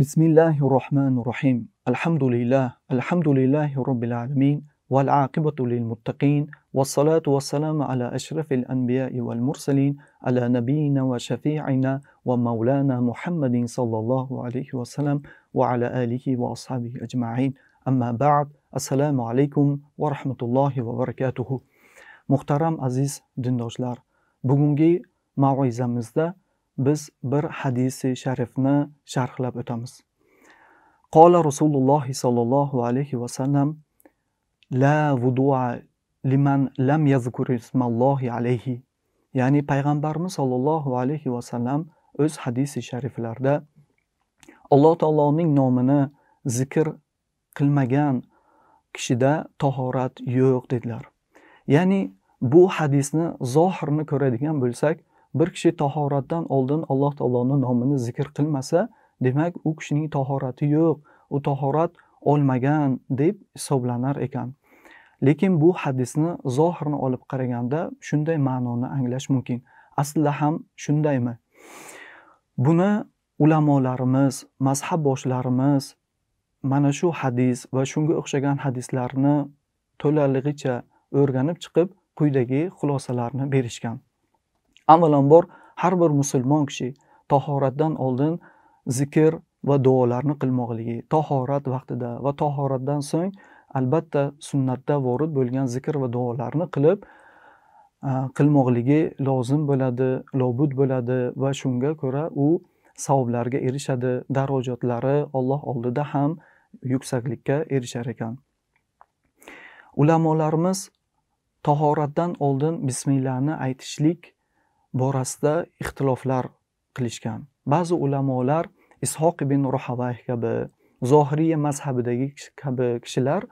بسم الله الرحمن الرحيم الحمد لله الحمد لله رب العالمين والعاقبة للمتقين والصلاة والسلام على أشرف الأنبياء والمرسلين على نبينا وشفيعنا ومولانا محمد صلى الله عليه وسلم وعلى آله وأصحابه أجمعين أما بعد السلام عليكم ورحمة الله وبركاته محترم عزيز دندوشلار بugünkü mavizamizda biz bir hadisi sharifni sharhlab o'tamiz qola rasululloh sollallohu alayhi vasallam la vudua liman lam yazkur ismallohi alayhi ya'ni payg'ambarimiz sollallohu alayhi vasallam o'z hadisi shariflarida alloh taoloning nomini zikr qilmagan kishida tahorat yo'q dedilar ya'ni bu hadisni zohirni ko'radigan bo'lsak bir kishi tahoratdan oldin alloh taoloning nomini zikr qilmasa demak u kishining tahorati yo'q u tahorat olmagan deb hisoblanar ekan lekin bu hadisni zohirni olib qaraganda shunday ma'noni anglash mumkin aslida ham shundaymi buni ulamolarimiz mazhab boshlarimiz mana shu hadis va shunga o'xshagan hadislarni to'laligicha o'rganib chiqib quyidagi xulosalarni berishgan avvalambor har bir musulmon kishi tahoratdan oldin zikr va duolarni qilmoqligi tahorat vaqtida va tahoratdan so'ng albatta sunnatda vorid bo'lgan zikr va duolarni qilib qilmoqligi lozim bo'ladi lobud bo'ladi va shunga ko'ra u savoblarga erishadi darajotlari Alloh oldida ham yuksaklikka erishar ekan ulamolarimiz tahoratdan oldin bismillahni aytishlik borasida ixtiloflar qilishgan ba'zi ulamolar ishoq ibn ruhavay kabi zohiriya mazhabidagi kabi kishilar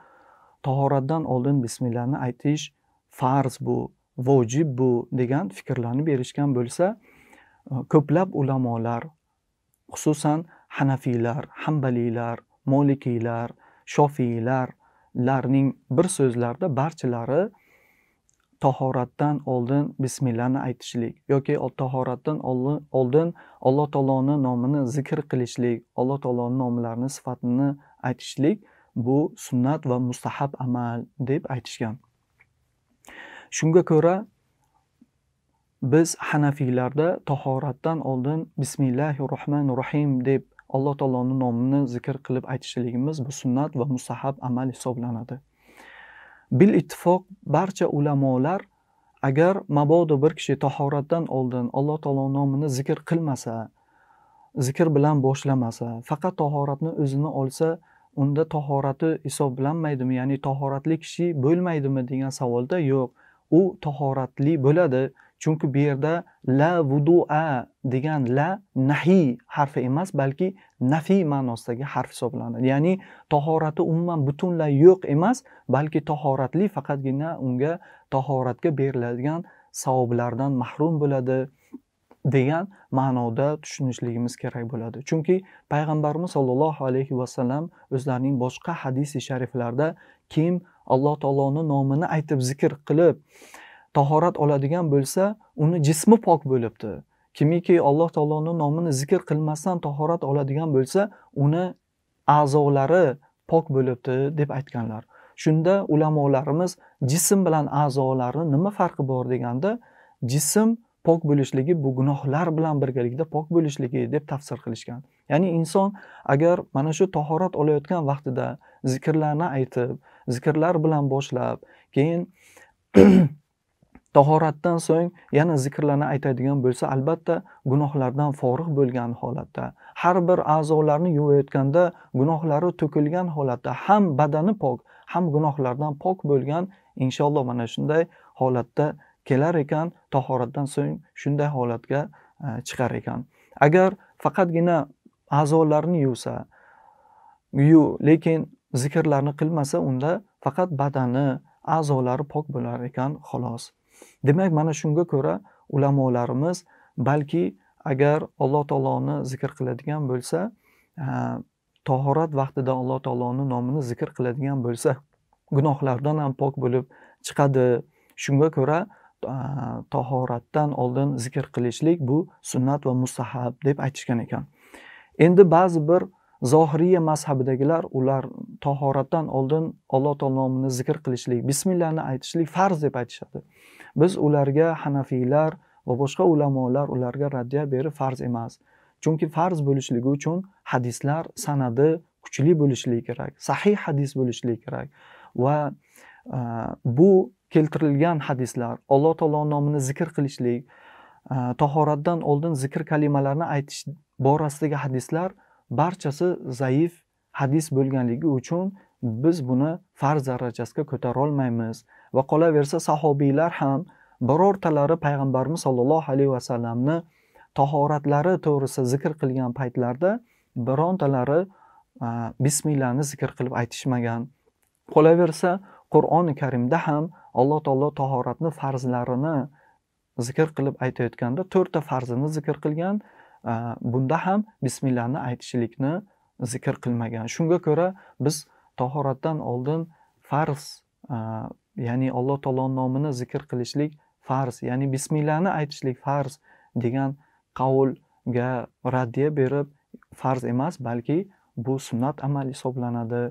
tahoratdan oldin bismillahni aytish farz bu vojib bu degan fikrlarni berishgan bo'lsa e, ko'plab ulamolar xususan hanafiylar hambaliylar molikiylar larning bir so'zlarida barchalari tahoratdan oldin bismillani aytishlik yoki tahoratdan oldin alloh taoloni nomini zikr qilishlik alloh taoloni nomlarini sifatini aytishlik bu sunnat va mustahab amal deb aytishgan shunga ko'ra biz hanafiylarda tahoratdan oldin bismillahi rohmanir rohim deb alloh taoloni nomini zikr qilib aytishligimiz bu sunnat va mustahab amal hisoblanadi bil ittifoq barcha ulamolar agar mabodo bir kishi tahoratdan oldin alloh taolo nomini zikr qilmasa zikr bilan boshlamasa faqat tahoratni o'zini olsa unda tahorati hisoblanmaydimi ya'ni tahoratli kishi bo'lmaydimi degan savolda yo'q u tahoratli bo'ladi chunki bu yerda la vudua degan la nahiy harfi emas balki nafiy ma'nosidagi harf hisoblanadi ya'ni tahorati umuman butunlay yo'q emas balki tahoratli faqatgina unga tahoratga beriladigan savoblardan mahrum bo'ladi degan ma'noda tushunishligimiz kerak bo'ladi chunki payg'ambarimiz sollallohu alayhi vasallam o'zlarining boshqa hadisi shariflarida kim alloh taoloni nomini aytib zikr qilib tahorat oladigan bo'lsa uni jismi pok bo'libdi kimiki alloh taoloni nomini zikr qilmasdan tahorat oladigan bo'lsa uni a'zolari pok bo'libdi deb aytganlar shunda ulamolarimiz jism bilan a'zolarni nima farqi bor deganda jism pok bo'lishligi bu gunohlar bilan birgalikda pok bo'lishligi deb tafsir qilishgan ya'ni inson agar mana shu tahorat olayotgan vaqtida zikrlarni aytib zikrlar bilan boshlab keyin tahoratdan so'ng yana zikrlarni aytadigan bo'lsa albatta gunohlardan forig' bo'lgan holatda har bir a'zolarni yuvayotganda gunohlari to'kilgan holatda ham badani pok ham gunohlardan pok bo'lgan inshaalloh mana shunday holatda kelar ekan tahoratdan so'ng shunday holatga e, chiqar ekan agar faqatgina a'zolarni yuvsa yu lekin zikrlarni qilmasa unda faqat badani a'zolari pok bo'lar ekan xolos demak mana shunga ko'ra ulamolarimiz balki agar alloh taoloni zikr qiladigan bo'lsa e, tahorat vaqtida alloh taoloni nomini zikr qiladigan bo'lsa gunohlardan ham pok bo'lib chiqadi shunga ko'ra tahoratdan oldin zikr qilishlik bu sunnat va mustahab deb aytishgan ekan endi ba'zi bir zohiriya mazhabidagilar ular tahoratdan oldin alloh taolo nomini zikr qilishlik bismillahni aytishlik farz deb aytishadi biz ularga hanafiylar va boshqa ulamolar ularga raddiya berib farz emas chunki farz bo'lishligi uchun hadislar sanadi kuchli bo'lishligi kerak sahih hadis bo'lishligi kerak va bu keltirilgan hadislar alloh taolo nomini zikr qilishlik e, tahoratdan oldin zikr kalimalarni aytish borasidagi hadislar barchasi zaif hadis bo'lganligi uchun biz buni farz darajasiga ko'tarolmaymiz va qolaversa sahobiylar ham birortalari payg'ambarimiz sollallohu alayhi vasallamni tahoratlari to'g'risida zikr qilgan paytlarda birontalari e, bismillahni zikr qilib aytishmagan qolaversa qur'oni karimda ham alloh taolo tahoratni farzlarini zikr qilib aytayotganda to'rtta farzini zikr qilgan bunda ham bismillahni aytishlikni zikr qilmagan shunga ko'ra biz tahoratdan oldin farz ya'ni alloh taoloni nomini zikr qilishlik farz ya'ni bismillahni aytishlik farz degan qavlga raddiya berib farz emas balki bu sunnat amali hisoblanadi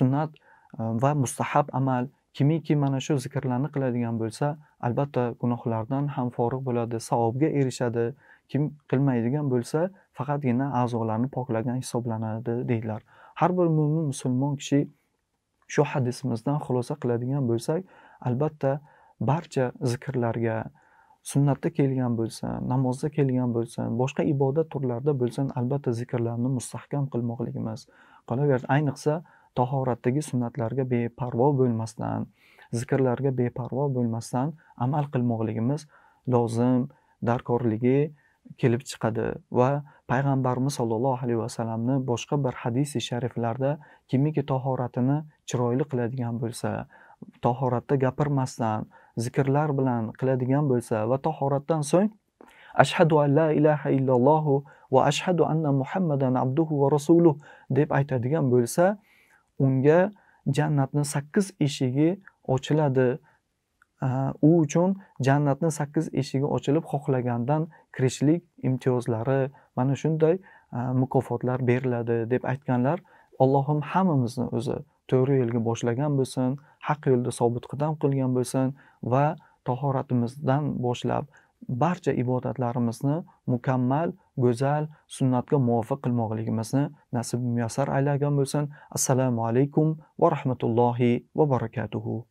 sunnat va mustahab amal kimiki mana shu zikrlarni qiladigan bo'lsa albatta gunohlardan ham forig' bo'ladi savobga erishadi kim qilmaydigan bo'lsa faqatgina a'zolarni poklagan hisoblanadi deydilar har bir mo'min musulmon kishi shu hadisimizdan xulosa qiladigan bo'lsak albatta barcha zikrlarga sunnatda kelgan bo'lsin namozda kelgan bo'lsin boshqa ibodat turlarida bo'lsin albatta zikrlarni mustahkam qilmoqligimiz qolaversa ayniqsa tahoratdagi sunnatlarga beparvo bo'lmasdan zikrlarga beparvo bo'lmasdan amal qilmoqligimiz lozim darkorligi kelib chiqadi va payg'ambarimiz sollallohu alayhi vasallamni boshqa bir hadisi shariflarda kimiki tahoratini chiroyli qiladigan bo'lsa tahoratda gapirmasdan zikrlar bilan qiladigan bo'lsa va tahoratdan so'ng ashhadu an la ilaha illallohu va ashhadu anna muhammadan abduhu va rasuluh deb aytadigan bo'lsa unga jannatni sakkiz eshigi ochiladi u uchun jannatni sakkiz eshigi ochilib xohlagandan kirishlik imtiyozlari mana shunday mukofotlar beriladi deb aytganlar allohim hammamizni o'zi to'g'ri yo'lga boshlagan bo'lsin haq yo'lda sobit qadam qilgan bo'lsin va tahoratimizdan boshlab barcha ibodatlarimizni mukammal go'zal sunnatga muvofiq qilmoqligimizni nasib muyassar aylagan bo'lsin assalomu alaykum va rahmatullohi va barakatuhu